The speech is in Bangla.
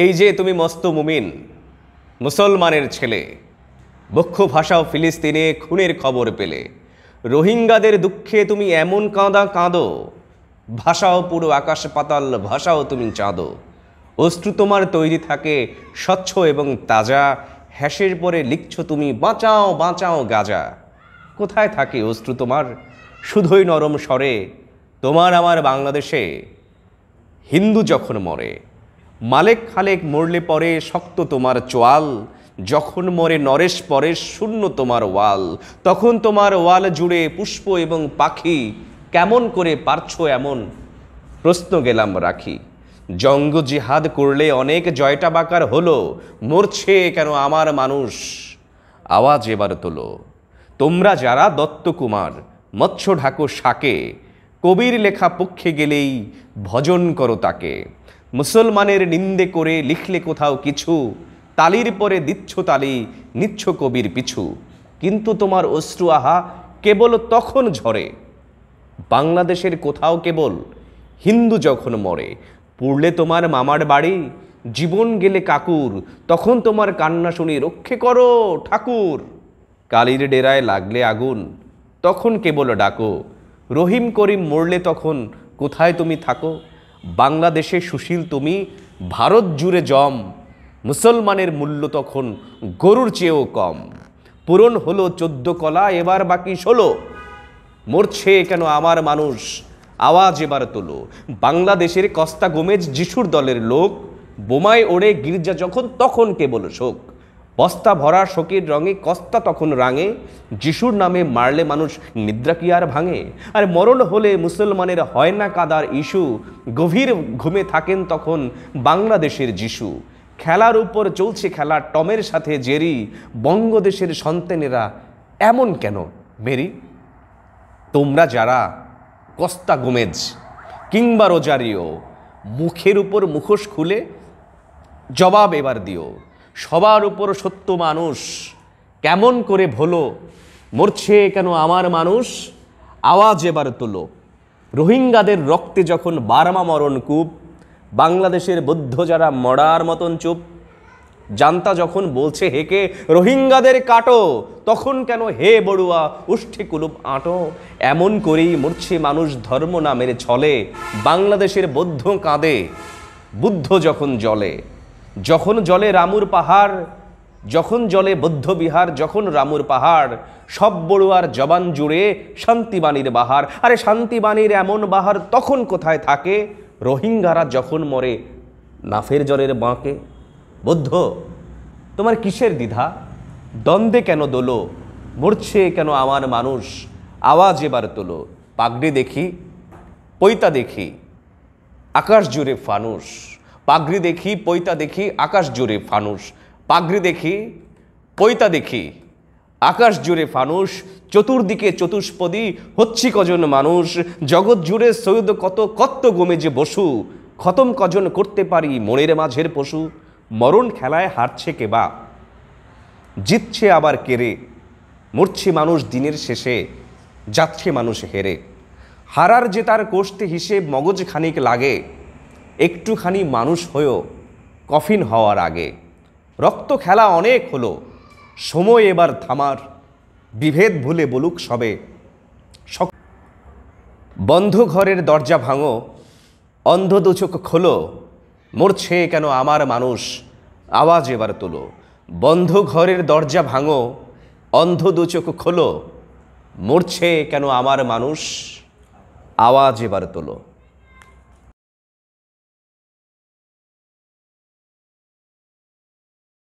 এই যে তুমি মস্ত মুমিন মুসলমানের ছেলে বক্ষ ভাষাও ফিলিস্তিনে খুনের খবর পেলে রোহিঙ্গাদের দুঃখে তুমি এমন কাঁদা কাঁদো ভাষাও পুরো আকাশ পাতাল ভাষাও তুমি চাঁদো অশ্রু তোমার তৈরি থাকে স্বচ্ছ এবং তাজা হ্যাসের পরে লিখছ তুমি বাঁচাও বাঁচাও গাজা কোথায় থাকে অশ্রু তোমার শুধুই নরম স্বরে তোমার আমার বাংলাদেশে হিন্দু যখন মরে মালেক খালেক মরলে পরে শক্ত তোমার চোয়াল যখন মরে নরেশ পরে শূন্য তোমার ওয়াল তখন তোমার ওয়াল জুড়ে পুষ্প এবং পাখি কেমন করে পারছো এমন প্রশ্ন গেলাম রাখি জঙ্গ জিহাদ করলে অনেক জয়টা বাকার হলো মরছে কেন আমার মানুষ আওয়াজ এবার তোলো তোমরা যারা দত্তকুমার মৎস্য ঢাকো শাকে কবির লেখা পক্ষে গেলেই ভজন করো তাকে মুসলমানের নিন্দে করে লিখলে কোথাও কিছু তালির পরে দিচ্ছ তালি নিচ্ছ কবির পিছু কিন্তু তোমার অশ্রু আহা কেবল তখন ঝরে বাংলাদেশের কোথাও কেবল হিন্দু যখন মরে পড়লে তোমার মামার বাড়ি জীবন গেলে কাকুর তখন তোমার কান্না শুনি রক্ষে করো ঠাকুর কালির ডেরায় লাগলে আগুন তখন কেবল ডাকো রহিম করিম মরলে তখন কোথায় তুমি থাকো বাংলাদেশে সুশীল তুমি ভারত জুড়ে জম মুসলমানের মূল্য তখন গরুর চেয়েও কম পূরণ হলো চোদ্দ কলা এবার বাকি ষোলো মরছে কেন আমার মানুষ আওয়াজ এবার তোলো বাংলাদেশের কস্তা গোমেজ যিশুর দলের লোক বোমায় ওড়ে গির্জা যখন তখন কেবল শোক বস্তা ভরা শোকের রঙে কস্তা তখন রাঙে যিশুর নামে মারলে মানুষ নিদ্রা কি আর ভাঙে আর মরণ হলে মুসলমানের হয় না কাদার ইস্যু গভীর ঘুমে থাকেন তখন বাংলাদেশের যিশু খেলার উপর চলছে খেলা টমের সাথে জেরি বঙ্গদেশের সন্তানেরা এমন কেন মেরি তোমরা যারা কস্তা গোমেজ কিংবা রোজারিও মুখের উপর মুখোশ খুলে জবাব এবার দিও সবার উপর সত্য মানুষ কেমন করে ভোলো মরছে কেন আমার মানুষ আওয়াজ এবার তোলো রোহিঙ্গাদের রক্তে যখন বার্মা মরণ কূপ বাংলাদেশের বৌদ্ধ যারা মরার মতন চুপ জানতা যখন বলছে হেকে রোহিঙ্গাদের কাটো তখন কেন হে বড়ুয়া উষ্ঠে কুলুপ আঁটো এমন করেই মরছে মানুষ ধর্ম নামের ছলে বাংলাদেশের বৌদ্ধ কাঁদে বুদ্ধ যখন জলে যখন জলে রামুর পাহাড় যখন জলে বৌদ্ধবিহার যখন রামুর পাহাড় সব বড়ুয়ার জবান জুড়ে শান্তিবাণীর বাহার আরে শান্তিবাণীর এমন বাহার তখন কোথায় থাকে রোহিঙ্গারা যখন মরে নাফের জলের বাঁকে বৌদ্ধ তোমার কিসের দ্বিধা দ্বন্দ্বে কেন দোলো মরছে কেন আমার মানুষ আওয়াজ এবার তোলো পাগড়ি দেখি পৈতা দেখি আকাশ জুড়ে ফানুষ পাগড়ি দেখি পৈতা দেখি আকাশ জুড়ে ফানুষ পাগড়ি দেখি পৈতা দেখি আকাশ জুড়ে ফানুষ চতুর্দিকে চতুষ্পদী হচ্ছি কজন মানুষ জগৎ জুড়ে সৈয়দ কত কত্ত গমে যে বসু খতম কজন করতে পারি মনের মাঝের পশু মরণ খেলায় হারছে কে বা জিতছে আবার কেরে মরছে মানুষ দিনের শেষে যাচ্ছে মানুষ হেরে হারার যে তার কোষ্ঠে হিসেব মগজ খানিক লাগে একটুখানি মানুষ হয়েও কফিন হওয়ার আগে রক্ত খেলা অনেক হলো সময় এবার থামার বিভেদ ভুলে বলুক সবে বন্ধ ঘরের দরজা ভাঙো অন্ধ দুচোখ খোলো মরছে কেন আমার মানুষ আওয়াজ এবার তোলো বন্ধ ঘরের দরজা ভাঙো অন্ধ দুচোখ খোলো মরছে কেন আমার মানুষ আওয়াজ এবার তোলো